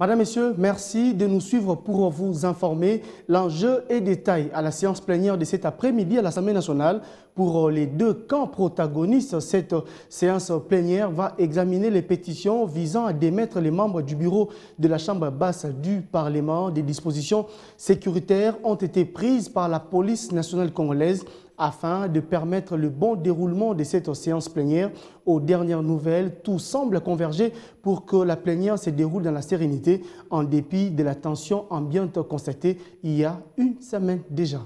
Madame, Messieurs, merci de nous suivre pour vous informer l'enjeu et détails à la séance plénière de cet après-midi à l'Assemblée nationale. Pour euh, les deux camps protagonistes, cette euh, séance plénière va examiner les pétitions visant à démettre les membres du bureau de la Chambre basse du Parlement. Des dispositions sécuritaires ont été prises par la police nationale congolaise afin de permettre le bon déroulement de cette séance plénière. Aux dernières nouvelles, tout semble converger pour que la plénière se déroule dans la sérénité en dépit de la tension ambiante constatée il y a une semaine déjà.